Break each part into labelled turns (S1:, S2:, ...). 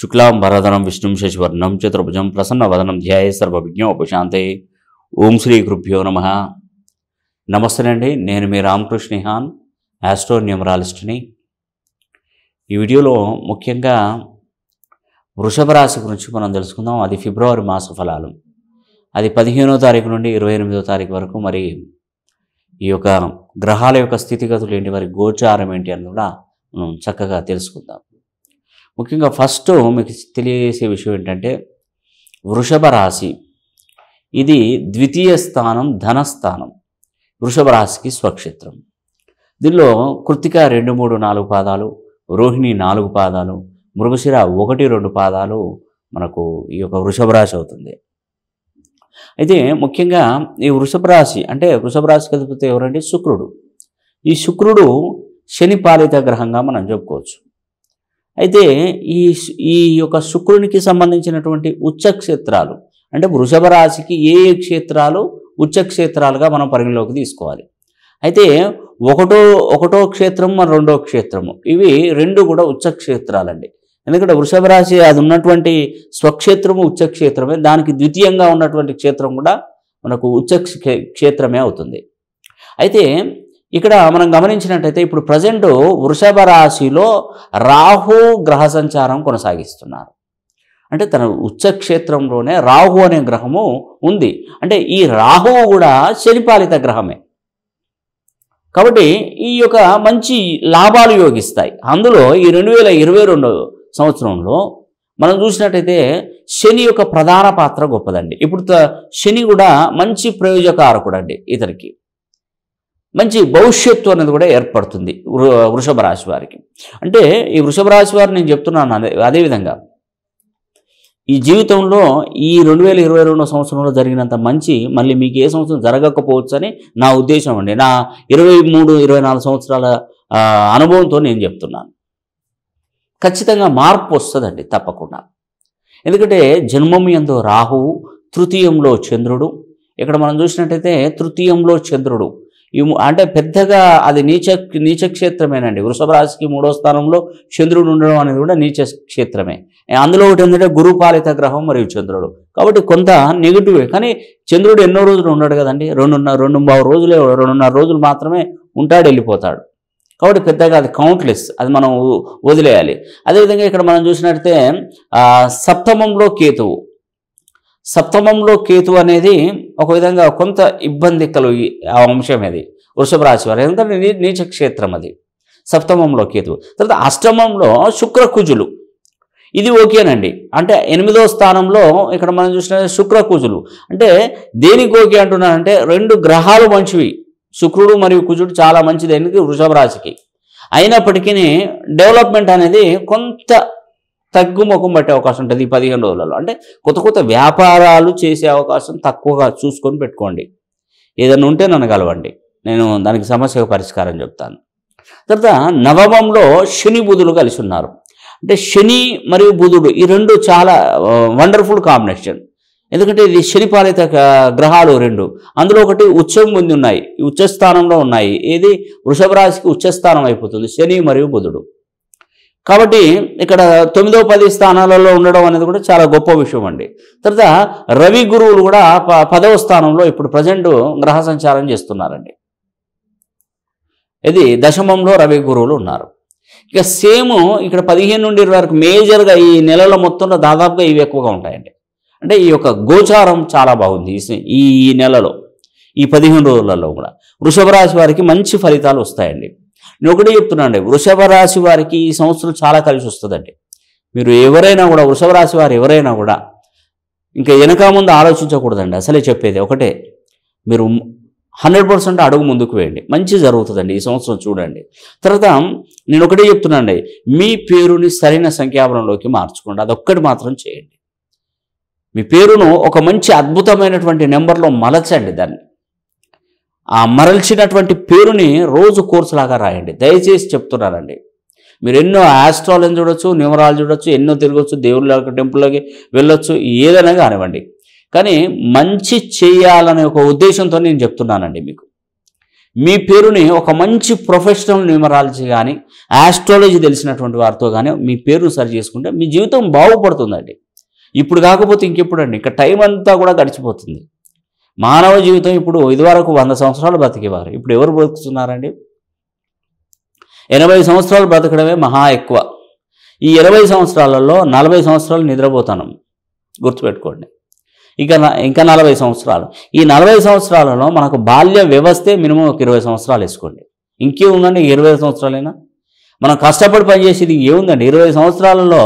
S1: శుక్లాం భరదనం విష్ణుం శశివర్ణం చతుర్భుజం వదనం ధ్యాయ సర్వవిజ్ఞోపశాంతే ఓం శ్రీ కృభ్యో నమ నమస్తే అండి నేను మీ రామకృష్ణ హాన్ న్యూమరాలిస్ట్ని ఈ వీడియోలో ముఖ్యంగా వృషభ రాశి గురించి మనం తెలుసుకుందాం అది ఫిబ్రవరి మాస ఫలాలు అది పదిహేనో తారీఖు నుండి ఇరవై ఎనిమిదో తారీఖు వరకు మరి ఈ యొక్క గ్రహాల యొక్క స్థితిగతులు ఏంటి మరి గోచారం ఏంటి అని కూడా మనం చక్కగా తెలుసుకుందాం ముఖ్యంగా ఫస్ట్ మీకు తెలియజేసే విషయం ఏంటంటే వృషభ రాశి ఇది ద్వితీయ స్థానం ధనస్థానం వృషభ రాశికి స్వక్షేత్రం దీనిలో కృతిక రెండు మూడు నాలుగు పాదాలు రోహిణి నాలుగు పాదాలు మృగశిర ఒకటి రెండు పాదాలు మనకు ఈ యొక్క వృషభ రాశి అవుతుంది అయితే ముఖ్యంగా ఈ వృషభ రాశి అంటే వృషభ రాశి అధిపతి ఎవరంటే శుక్రుడు ఈ శుక్రుడు శని పాలిత గ్రహంగా మనం చెప్పుకోవచ్చు అయితే ఈ ఈ యొక్క శుక్రునికి సంబంధించినటువంటి ఉచ్చ క్షేత్రాలు అంటే వృషభ రాశికి ఏ ఏ క్షేత్రాలు ఉచ్చ క్షేత్రాలుగా మనం పరిగణలోకి తీసుకోవాలి అయితే ఒకటో ఒకటో క్షేత్రం రెండో క్షేత్రము ఇవి రెండు కూడా ఉచ్చ క్షేత్రాలండి ఎందుకంటే వృషభ రాశి అది ఉన్నటువంటి స్వక్షేత్రము ఉచ్చ క్షేత్రమే దానికి ద్వితీయంగా ఉన్నటువంటి క్షేత్రం కూడా మనకు ఉచ్చ క్షేత్రమే అవుతుంది అయితే ఇక్కడ మనం గమనించినట్టయితే ఇప్పుడు ప్రజెంట్ వృషభ రాశిలో రాహు గ్రహ సంచారం కొనసాగిస్తున్నారు అంటే తన ఉచ్చక్షేత్రంలోనే రాహు అనే గ్రహము ఉంది అంటే ఈ రాహువు కూడా శనిపాలిత గ్రహమే కాబట్టి ఈ యొక్క మంచి లాభాలు యోగిస్తాయి అందులో ఈ రెండు వేల ఇరవై రెండు సంవత్సరంలో మనం చూసినట్టయితే శని యొక్క ప్రధాన పాత్ర గొప్పదండి ఇప్పుడు శని కూడా మంచి ప్రయోజకారకుడు అండి ఇతనికి మంచి భవిష్యత్తు అనేది కూడా ఏర్పడుతుంది వృషభ రాశి వారికి అంటే ఈ వృషభ రాశి వారు నేను చెప్తున్నాను అదే అదేవిధంగా ఈ జీవితంలో ఈ రెండు వేల ఇరవై రెండో సంవత్సరంలో జరిగినంత మంచి మళ్ళీ మీకు ఏ సంవత్సరం జరగకపోవచ్చు అని నా ఉద్దేశం అండి నా ఇరవై మూడు ఇరవై నాలుగు సంవత్సరాల అనుభవంతో నేను చెప్తున్నాను ఖచ్చితంగా మార్పు వస్తుందండి తప్పకుండా ఎందుకంటే జన్మం ఎందు రాహువు తృతీయంలో చంద్రుడు ఇక్కడ మనం చూసినట్టయితే తృతీయంలో చంద్రుడు ఈ అంటే పెద్దగా అది నీచ నీచక్షేత్రమేనండి వృషభ రాశికి మూడో స్థానంలో చంద్రుడు ఉండడం అనేది కూడా నీచ క్షేత్రమే అందులో ఒకటి ఏంటంటే గురుపాలిత గ్రహం మరియు చంద్రుడు కాబట్టి కొంత నెగిటివ్ కానీ చంద్రుడు ఎన్నో రోజులు ఉండడు కదండి రెండున్నర రెండు రోజులే రెండున్నర రోజులు మాత్రమే ఉంటాడు వెళ్ళిపోతాడు కాబట్టి పెద్దగా అది కౌంట్లెస్ అది మనం వదిలేయాలి అదేవిధంగా ఇక్కడ మనం చూసినట్టయితే సప్తమంలో కేతువు సప్తమంలో కేతు అనేది ఒక విధంగా కొంత ఇబ్బంది కలు ఆ అంశం అది వృషభ రాశి వారు ఎందుకంటే నీచ క్షేత్రం అది సప్తమంలో కేతు తర్వాత అష్టమంలో శుక్రకుజులు ఇది ఓకేనండి అంటే ఎనిమిదో స్థానంలో ఇక్కడ మనం చూసిన శుక్రకుజులు అంటే దేనికి ఓకే అంటున్నానంటే రెండు గ్రహాలు మంచివి శుక్రుడు మరియు కుజుడు చాలా మంచిది అనేది వృషభ రాశికి అయినప్పటికీ డెవలప్మెంట్ అనేది కొంత తగ్గుముఖం పట్టే అవకాశం ఉంటుంది ఈ పదిహేను రోజులలో అంటే కొత్త కొత్త వ్యాపారాలు చేసే అవకాశం తక్కువగా చూసుకొని పెట్టుకోండి ఏదైనా ఉంటే నన్ను కలవండి నేను దానికి సమస్యకు పరిష్కారం చెప్తాను తర్వాత నవమంలో శని బుధులు కలిసి ఉన్నారు అంటే శని మరియు బుధుడు ఈ రెండు చాలా వండర్ఫుల్ కాంబినేషన్ ఎందుకంటే ఇది శనిపాలిత గ్రహాలు రెండు అందులో ఒకటి ఉత్సవం పొంది ఉన్నాయి ఉచ్చస్థానంలో ఉన్నాయి ఏది వృషభ రాశికి ఉచ్చస్థానం అయిపోతుంది శని మరియు బుధుడు కాబట్టి ఇక్కడ తొమ్మిదో పది స్థానాలలో ఉండడం అనేది కూడా చాలా గొప్ప విషయం అండి తర్వాత రవి గురువులు కూడా పదవ స్థానంలో ఇప్పుడు ప్రజెంట్ గ్రహ సంచారం చేస్తున్నారండి ఇది దశమంలో రవి గురువులు ఉన్నారు ఇక సేమ్ ఇక్కడ పదిహేను నుండి ఇరవై వరకు మేజర్గా ఈ నెలల మొత్తంలో దాదాపుగా ఇవి ఎక్కువగా ఉంటాయండి అంటే ఈ యొక్క గోచారం చాలా బాగుంది ఈ నెలలో ఈ పదిహేను రోజులలో కూడా వృషభ రాశి వారికి మంచి ఫలితాలు వస్తాయండి నేను ఒకటే అండి వృషభ రాశి వారికి ఈ సంవత్సరం చాలా కలిసి వస్తుందండి మీరు ఎవరైనా కూడా వృషభ రాశి వారు ఎవరైనా కూడా ఇంకా వెనక ముందు ఆలోచించకూడదండి అసలే చెప్పేది ఒకటే మీరు హండ్రెడ్ పర్సెంట్ అడుగు ముందుకు వేయండి మంచి జరుగుతుందండి ఈ సంవత్సరం చూడండి తర్వాత నేను ఒకటే చెప్తున్నాండి మీ పేరుని సరైన సంఖ్యాబలంలోకి మార్చుకోండి అదొక్కటి మాత్రం చేయండి మీ పేరును ఒక మంచి అద్భుతమైనటువంటి నెంబర్లో మలచండి దాన్ని ఆ మరల్చినటువంటి పేరుని రోజు కోర్సులాగా రాయండి దయచేసి చెప్తున్నారండి మీరు ఎన్నో ఆస్ట్రాలజీ చూడొచ్చు న్యూమరాలజీ చూడొచ్చు ఎన్నో తిరగచ్చు దేవుళ్ళ టెంపుల్లోకి వెళ్ళొచ్చు ఏదైనా కానివ్వండి కానీ మంచి చేయాలనే ఒక ఉద్దేశంతో నేను చెప్తున్నానండి మీకు మీ పేరుని ఒక మంచి ప్రొఫెషనల్ న్యూమరాలజీ కానీ ఆస్ట్రాలజీ తెలిసినటువంటి వారితో కానీ మీ పేరును సరి చేసుకుంటే మీ జీవితం బాగుపడుతుందండి ఇప్పుడు కాకపోతే ఇంకెప్పుడండి ఇక టైం అంతా కూడా గడిచిపోతుంది మానవ జీవితం ఇప్పుడు ఇదివరకు వంద సంవత్సరాలు బ్రతికేవారు ఇప్పుడు ఎవరు బతుకుతున్నారండి ఎనభై సంవత్సరాలు బ్రతకడమే మహా ఎక్కువ ఈ ఇరవై సంవత్సరాలలో నలభై సంవత్సరాలు నిద్రపోతాను గుర్తుపెట్టుకోండి ఇక ఇంకా నలభై సంవత్సరాలు ఈ నలభై సంవత్సరాలలో మనకు బాల్య వ్యవస్థే మినిమం ఒక ఇరవై సంవత్సరాలు వేసుకోండి ఇంకే ఉందండి ఇరవై సంవత్సరాలైనా మనం కష్టపడి పనిచేసేది ఏముందండి ఇరవై సంవత్సరాలలో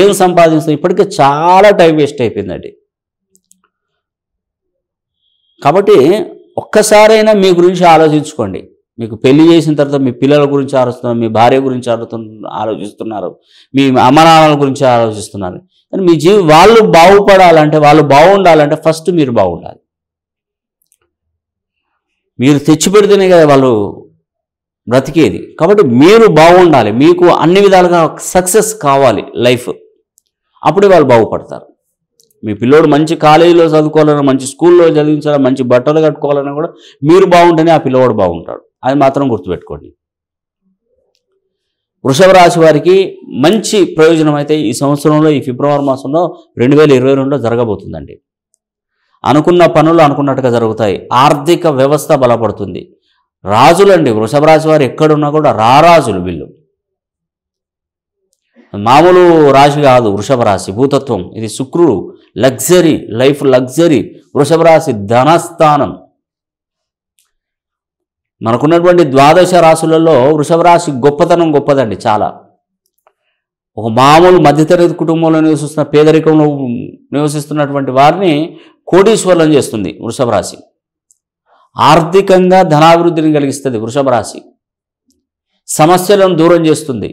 S1: ఏం సంపాదిస్తుంది ఇప్పటికే చాలా టైం వేస్ట్ అయిపోయిందండి కాబట్టి ఒక్కసారైనా మీ గురించి ఆలోచించుకోండి మీకు పెళ్లి చేసిన తర్వాత మీ పిల్లల గురించి ఆలోచిస్తున్నారు మీ భార్య గురించి ఆలోచిస్తున్నారు మీ అమరాల గురించి ఆలోచిస్తున్నారు కానీ మీ జీవి వాళ్ళు బాగుపడాలంటే వాళ్ళు బాగుండాలంటే ఫస్ట్ మీరు బాగుండాలి మీరు తెచ్చిపెడితేనే కదా వాళ్ళు బ్రతికేది కాబట్టి మీరు బాగుండాలి మీకు అన్ని విధాలుగా సక్సెస్ కావాలి లైఫ్ అప్పుడే వాళ్ళు బాగుపడతారు మీ పిల్లోడు మంచి కాలేజీలో చదువుకోవాలన్నా మంచి స్కూల్లో చదివించాలని మంచి బట్టలు కట్టుకోవాలన్నా కూడా మీరు బాగుంటేనే ఆ పిల్లవాడు బాగుంటాడు అది మాత్రం గుర్తుపెట్టుకోండి వృషభ రాశి వారికి మంచి ప్రయోజనం అయితే ఈ సంవత్సరంలో ఈ ఫిబ్రవరి మాసంలో రెండు వేల ఇరవై రెండులో జరగబోతుందండి అనుకున్న పనులు అనుకున్నట్టుగా జరుగుతాయి ఆర్థిక వ్యవస్థ బలపడుతుంది రాజులండి వృషభ రాశి వారు ఎక్కడున్నా కూడా రారాజులు వీళ్ళు మామూలు రాశి కాదు వృషభ రాశి భూతత్వం ఇది శుక్రుడు లగ్జరీ లైఫ్ లగ్జరీ వృషభ రాశి ధనస్థానం మనకున్నటువంటి ద్వాదశ రాశులలో వృషభ రాశి గొప్పతనం గొప్పదండి చాలా ఒక మామూలు మధ్యతరగతి కుటుంబంలో నివసిస్తున్న పేదరికంలో నివసిస్తున్నటువంటి వారిని కోటీశ్వరులను చేస్తుంది వృషభ రాశి ఆర్థికంగా ధనాభివృద్ధిని కలిగిస్తుంది వృషభ రాశి సమస్యలను దూరం చేస్తుంది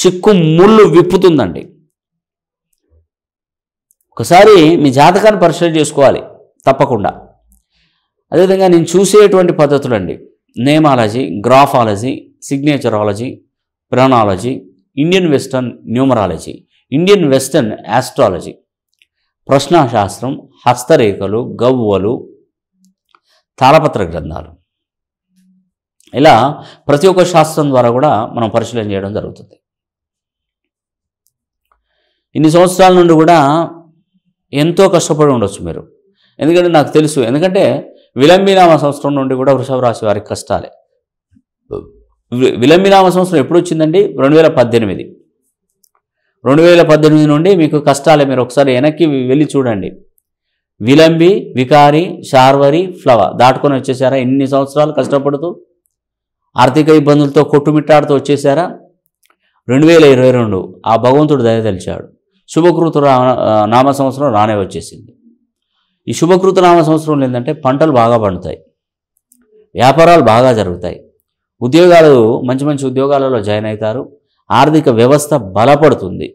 S1: చిక్కు ముళ్ళు విప్పుతుందండి ఒకసారి మీ జాతకాన్ని పరిశీలన చేసుకోవాలి తప్పకుండా అదేవిధంగా నేను చూసేటువంటి పద్ధతులు అండి నేమాలజీ గ్రాఫాలజీ సిగ్నేచరాలజీ ప్రణాలజీ Indian western numerology Indian western astrology ప్రశ్నాశాస్త్రం హస్తరేఖలు గవ్వలు తాళపత్ర గ్రంథాలు ఇలా ప్రతి ఒక్క శాస్త్రం ద్వారా కూడా మనం పరిశీలన చేయడం జరుగుతుంది ఇన్ని సంవత్సరాల నుండి కూడా ఎంతో కష్టపడి ఉండొచ్చు మీరు ఎందుకంటే నాకు తెలుసు ఎందుకంటే విలంబినామ సంవత్సరం నుండి కూడా వృషభ రాశి వారికి కష్టాలే విలంబినామ సంవత్సరం ఎప్పుడు వచ్చిందండి రెండు వేల పద్దెనిమిది రెండు వేల పద్దెనిమిది నుండి మీకు కష్టాలే మీరు ఒకసారి వెనక్కి వెళ్ళి చూడండి విలంబి వికారి శార్వరి ఫ్లవ దాటుకొని వచ్చేసారా ఎన్ని సంవత్సరాలు కష్టపడుతూ ఆర్థిక ఇబ్బందులతో కొట్టుమిట్టాడుతూ వచ్చేసారా రెండు వేల ఇరవై రెండు ఆ భగవంతుడు దయ తెలిచాడు శుభకృత నామ సంవత్సరం రానే వచ్చేసింది ఈ శుభకృత నామ సంవత్సరంలో ఏంటంటే పంటలు బాగా పండుతాయి వ్యాపారాలు బాగా జరుగుతాయి ఉద్యోగాలు మంచి మంచి ఉద్యోగాలలో జాయిన్ అవుతారు ఆర్థిక వ్యవస్థ బలపడుతుంది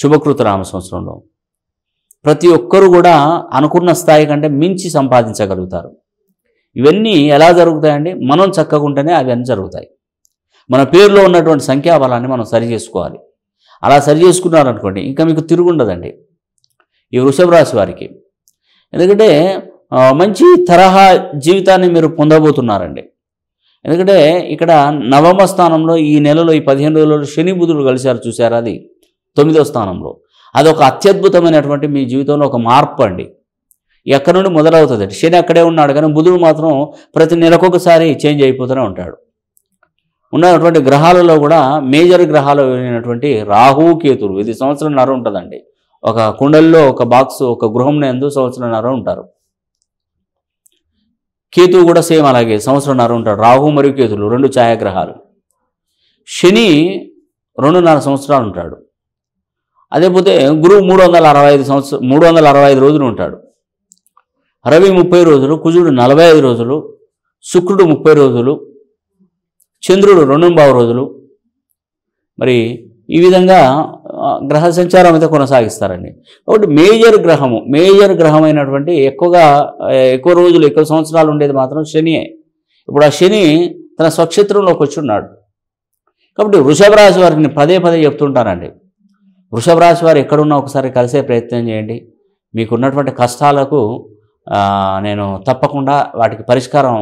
S1: శుభకృత నామ సంవత్సరంలో ప్రతి ఒక్కరు కూడా అనుకున్న స్థాయి కంటే మించి సంపాదించగలుగుతారు ఇవన్నీ ఎలా జరుగుతాయండి మనం చక్కగా ఉంటేనే అవి అన్నీ జరుగుతాయి మన పేరులో ఉన్నటువంటి సంఖ్యాబలాన్ని మనం సరి చేసుకోవాలి అలా సరి చేసుకున్నారనుకోండి ఇంకా మీకు తిరుగుండదండి ఈ వృషభ రాశి వారికి ఎందుకంటే మంచి తరహా జీవితాన్ని మీరు పొందబోతున్నారండి ఎందుకంటే ఇక్కడ నవమ స్థానంలో ఈ నెలలో ఈ పదిహేను రోజుల్లో శని బుధుడు కలిశారు చూశారు అది తొమ్మిదవ స్థానంలో అది ఒక అత్యద్భుతమైనటువంటి మీ జీవితంలో ఒక మార్పు అండి ఎక్కడ నుండి మొదలవుతుంది శని అక్కడే ఉన్నాడు కానీ బుధుడు మాత్రం ప్రతి నెలకొకసారి చేంజ్ అయిపోతూనే ఉంటాడు ఉన్నటువంటి గ్రహాలలో కూడా మేజర్ గ్రహాలు అయినటువంటి రాహు కేతులు ఇది సంవత్సరంన్నర ఉంటుందండి ఒక కుండల్లో ఒక బాక్స్ ఒక గృహం ఎందు సంవత్సరంన్నర ఉంటారు కేతు కూడా సేమ్ అలాగే సంవత్సరంన్నర ఉంటారు రాహు మరియు కేతులు రెండు ఛాయాగ్రహాలు శని రెండున్నర సంవత్సరాలు ఉంటాడు అదేపోతే గురువు మూడు వందల అరవై ఐదు సంవత్సరం మూడు వందల అరవై ఐదు రోజులు ఉంటాడు రవి ముప్పై రోజులు కుజుడు నలభై ఐదు రోజులు శుక్రుడు ముప్పై రోజులు చంద్రుడు రెండు బావ రోజులు మరి ఈ విధంగా గ్రహ సంచారం అయితే కొనసాగిస్తారండి ఒకటి మేజర్ గ్రహము మేజర్ అయినటువంటి ఎక్కువగా ఎక్కువ రోజులు ఎక్కువ సంవత్సరాలు ఉండేది మాత్రం శనియే ఇప్పుడు ఆ శని తన స్వక్షేత్రంలోకి వచ్చి ఉన్నాడు కాబట్టి వృషభ రాశి వారికి పదే పదే చెప్తుంటానండి వృషభ రాశి వారు ఎక్కడున్నా ఒకసారి కలిసే ప్రయత్నం చేయండి మీకున్నటువంటి కష్టాలకు నేను తప్పకుండా వాటికి పరిష్కారం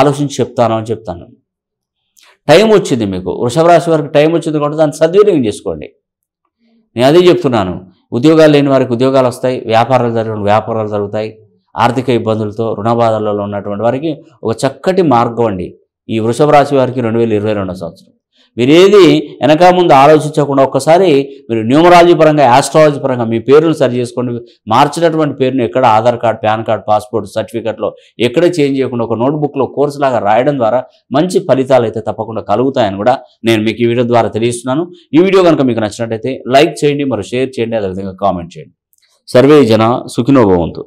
S1: ఆలోచించి చెప్తాను అని చెప్తాను టైం వచ్చింది మీకు వృషభ రాశి వారికి టైం వచ్చింది కాబట్టి దాన్ని సద్వినియోగం చేసుకోండి నేను అదే చెప్తున్నాను ఉద్యోగాలు లేని వారికి ఉద్యోగాలు వస్తాయి వ్యాపారాలు జరిగిన వ్యాపారాలు జరుగుతాయి ఆర్థిక ఇబ్బందులతో రుణ బాధలలో ఉన్నటువంటి వారికి ఒక చక్కటి మార్గం అండి ఈ వృషభ రాశి వారికి రెండు వేల ఇరవై సంవత్సరం మీరేది వెనక ముందు ఆలోచించకుండా ఒక్కసారి మీరు న్యూమరాలజీ పరంగా యాస్ట్రాలజీ పరంగా మీ పేరును సరి చేసుకోండి మార్చినటువంటి పేరును ఎక్కడ Aadhaar card PAN card passport సర్టిఫికెట్లో ఎక్కడ చేంజ్ చేయకుండా ఒక నోట్బుక్లో కోర్సు లాగా రాయడం ద్వారా మంచి ఫలితాలు అయితే తప్పకుండా కలుగుతాయని కూడా నేను మీకు ఈ వీడియో ద్వారా తెలియస్తున్నాను ఈ వీడియో కనుక మీకు నచ్చినట్టయితే లైక్ చేయండి మరియు షేర్ చేయండి అదేవిధంగా కామెంట్ చేయండి సర్వే జన సుఖినోభవంతు